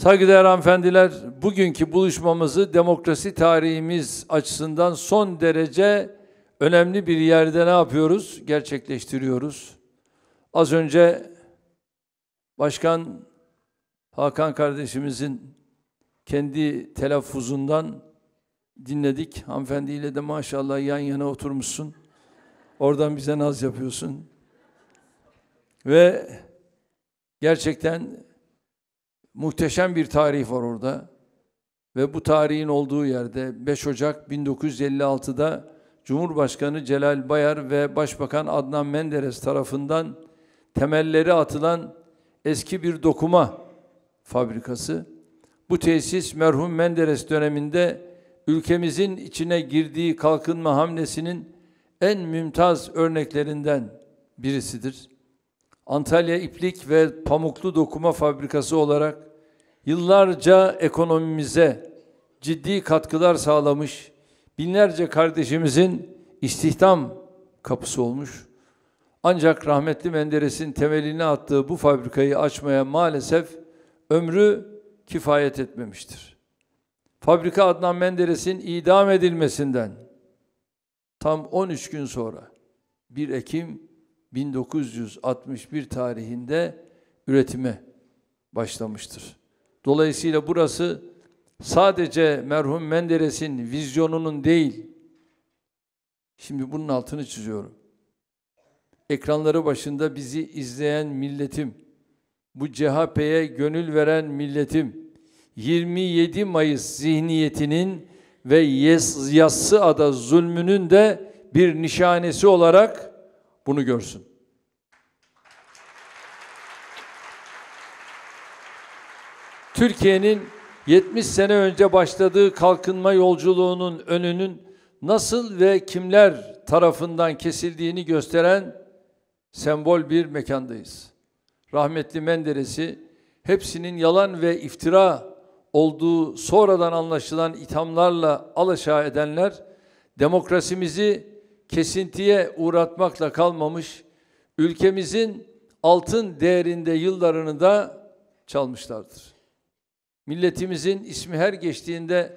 Saygıdeğer hanımefendiler, bugünkü buluşmamızı demokrasi tarihimiz açısından son derece önemli bir yerde ne yapıyoruz? Gerçekleştiriyoruz. Az önce Başkan Hakan kardeşimizin kendi telaffuzundan dinledik. Hanımefendiyle de maşallah yan yana oturmuşsun. Oradan bize naz yapıyorsun. Ve gerçekten Muhteşem bir tarih var orada. Ve bu tarihin olduğu yerde 5 Ocak 1956'da Cumhurbaşkanı Celal Bayar ve Başbakan Adnan Menderes tarafından temelleri atılan eski bir dokuma fabrikası. Bu tesis merhum Menderes döneminde ülkemizin içine girdiği kalkınma hamlesinin en mümtaz örneklerinden birisidir. Antalya İplik ve Pamuklu Dokuma Fabrikası olarak yıllarca ekonomimize ciddi katkılar sağlamış, binlerce kardeşimizin istihdam kapısı olmuş. Ancak rahmetli Menderes'in temelini attığı bu fabrikayı açmaya maalesef ömrü kifayet etmemiştir. Fabrika Adnan Menderes'in idam edilmesinden tam 13 gün sonra 1 Ekim 1961 tarihinde üretime başlamıştır. Dolayısıyla burası sadece merhum Menderes'in vizyonunun değil, şimdi bunun altını çiziyorum. Ekranları başında bizi izleyen milletim, bu CHP'ye gönül veren milletim, 27 Mayıs zihniyetinin ve Yassı Ada zulmünün de bir nişanesi olarak bunu görsün. Türkiye'nin 70 sene önce başladığı kalkınma yolculuğunun önünün nasıl ve kimler tarafından kesildiğini gösteren sembol bir mekandayız. Rahmetli Menderes'i hepsinin yalan ve iftira olduğu sonradan anlaşılan ithamlarla alaşağı edenler demokrasimizi kesintiye uğratmakla kalmamış, ülkemizin altın değerinde yıllarını da çalmışlardır. Milletimizin ismi her geçtiğinde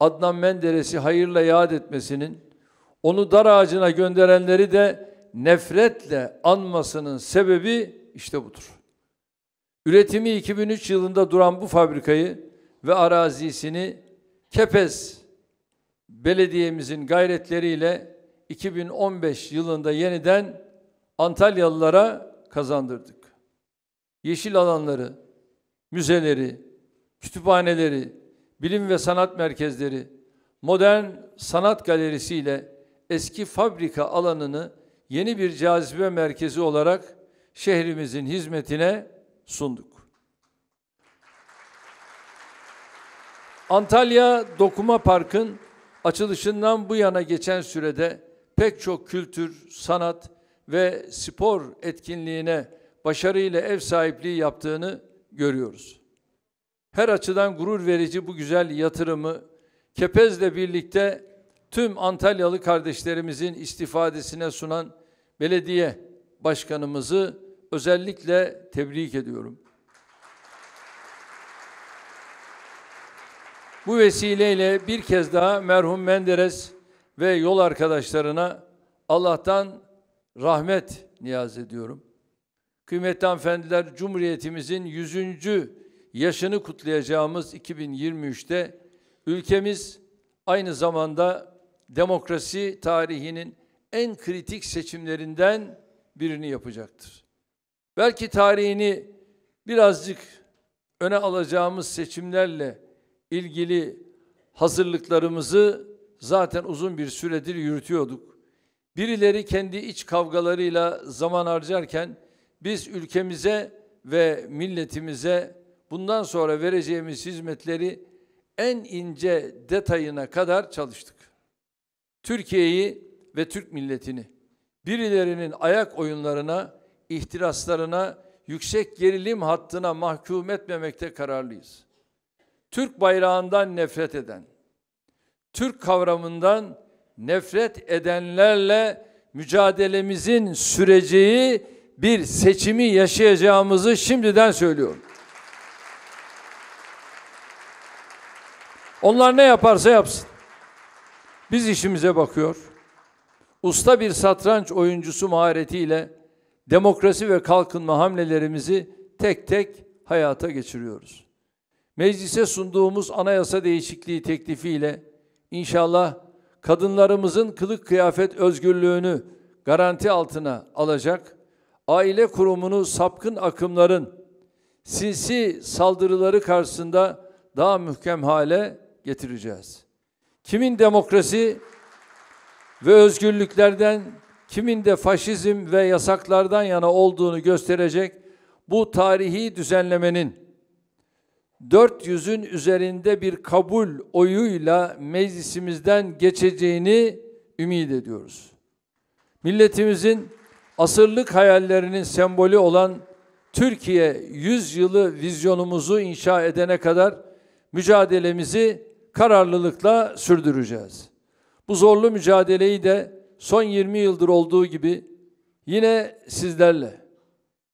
Adnan Menderes'i hayırla yad etmesinin, onu dar ağacına gönderenleri de nefretle anmasının sebebi işte budur. Üretimi 2003 yılında duran bu fabrikayı ve arazisini Kepez belediyemizin gayretleriyle 2015 yılında yeniden Antalyalılara kazandırdık. Yeşil alanları, müzeleri, kütüphaneleri, bilim ve sanat merkezleri, modern sanat galerisiyle eski fabrika alanını yeni bir cazibe merkezi olarak şehrimizin hizmetine sunduk. Antalya Dokuma Park'ın açılışından bu yana geçen sürede pek çok kültür, sanat ve spor etkinliğine başarıyla ev sahipliği yaptığını görüyoruz. Her açıdan gurur verici bu güzel yatırımı Kepez'le birlikte tüm Antalyalı kardeşlerimizin istifadesine sunan belediye başkanımızı özellikle tebrik ediyorum. Bu vesileyle bir kez daha merhum Menderes ve yol arkadaşlarına Allah'tan rahmet niyaz ediyorum. Kıymetli hanımefendiler, Cumhuriyetimizin 100. yaşını kutlayacağımız 2023'te ülkemiz aynı zamanda demokrasi tarihinin en kritik seçimlerinden birini yapacaktır. Belki tarihini birazcık öne alacağımız seçimlerle ilgili hazırlıklarımızı zaten uzun bir süredir yürütüyorduk. Birileri kendi iç kavgalarıyla zaman harcarken biz ülkemize ve milletimize bundan sonra vereceğimiz hizmetleri en ince detayına kadar çalıştık. Türkiye'yi ve Türk milletini birilerinin ayak oyunlarına, ihtiraslarına, yüksek gerilim hattına mahkum etmemekte kararlıyız. Türk bayrağından nefret eden, Türk kavramından nefret edenlerle mücadelemizin süreceği bir seçimi yaşayacağımızı şimdiden söylüyorum. Onlar ne yaparsa yapsın. Biz işimize bakıyor. Usta bir satranç oyuncusu maharetiyle demokrasi ve kalkınma hamlelerimizi tek tek hayata geçiriyoruz. Meclise sunduğumuz anayasa değişikliği teklifiyle İnşallah kadınlarımızın kılık kıyafet özgürlüğünü garanti altına alacak, aile kurumunu sapkın akımların sinsi saldırıları karşısında daha mühkem hale getireceğiz. Kimin demokrasi ve özgürlüklerden, kimin de faşizm ve yasaklardan yana olduğunu gösterecek bu tarihi düzenlemenin 400'ün üzerinde bir kabul oyuyla meclisimizden geçeceğini ümit ediyoruz. Milletimizin asırlık hayallerinin sembolü olan Türkiye 100 yılı vizyonumuzu inşa edene kadar mücadelemizi kararlılıkla sürdüreceğiz. Bu zorlu mücadeleyi de son 20 yıldır olduğu gibi yine sizlerle,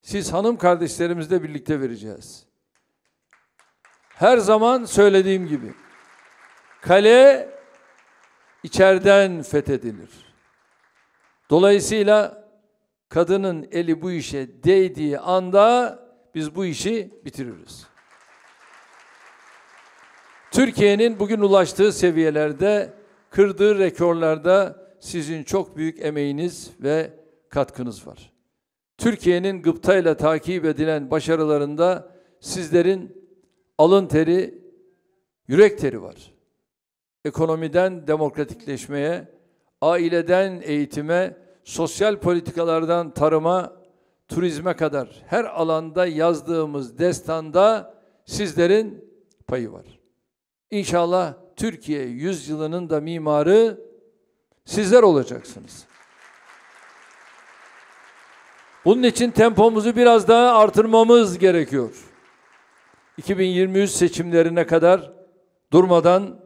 siz hanım kardeşlerimizle birlikte vereceğiz. Her zaman söylediğim gibi kale içeriden fethedilir. Dolayısıyla kadının eli bu işe değdiği anda biz bu işi bitiririz. Türkiye'nin bugün ulaştığı seviyelerde, kırdığı rekorlarda sizin çok büyük emeğiniz ve katkınız var. Türkiye'nin gıptayla takip edilen başarılarında sizlerin alın teri, yürek teri var. Ekonomiden demokratikleşmeye, aileden eğitime, sosyal politikalardan tarıma, turizme kadar her alanda yazdığımız destanda sizlerin payı var. İnşallah Türkiye yüzyılının da mimarı sizler olacaksınız. Bunun için tempomuzu biraz daha artırmamız gerekiyor. 2023 seçimlerine kadar durmadan,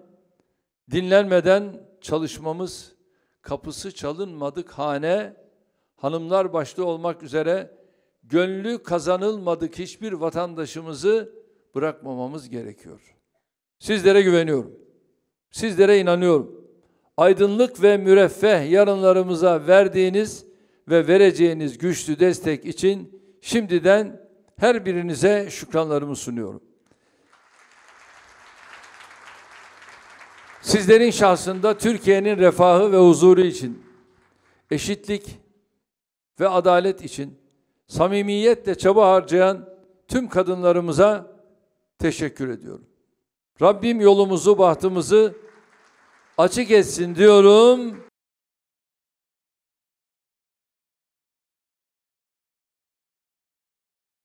dinlenmeden çalışmamız, kapısı çalınmadık hane, hanımlar başta olmak üzere gönlü kazanılmadık hiçbir vatandaşımızı bırakmamamız gerekiyor. Sizlere güveniyorum. Sizlere inanıyorum. Aydınlık ve müreffeh yarınlarımıza verdiğiniz ve vereceğiniz güçlü destek için şimdiden her birinize şükranlarımı sunuyorum. Sizlerin şahsında Türkiye'nin refahı ve huzuru için, eşitlik ve adalet için samimiyetle çaba harcayan tüm kadınlarımıza teşekkür ediyorum. Rabbim yolumuzu, bahtımızı açık etsin diyorum.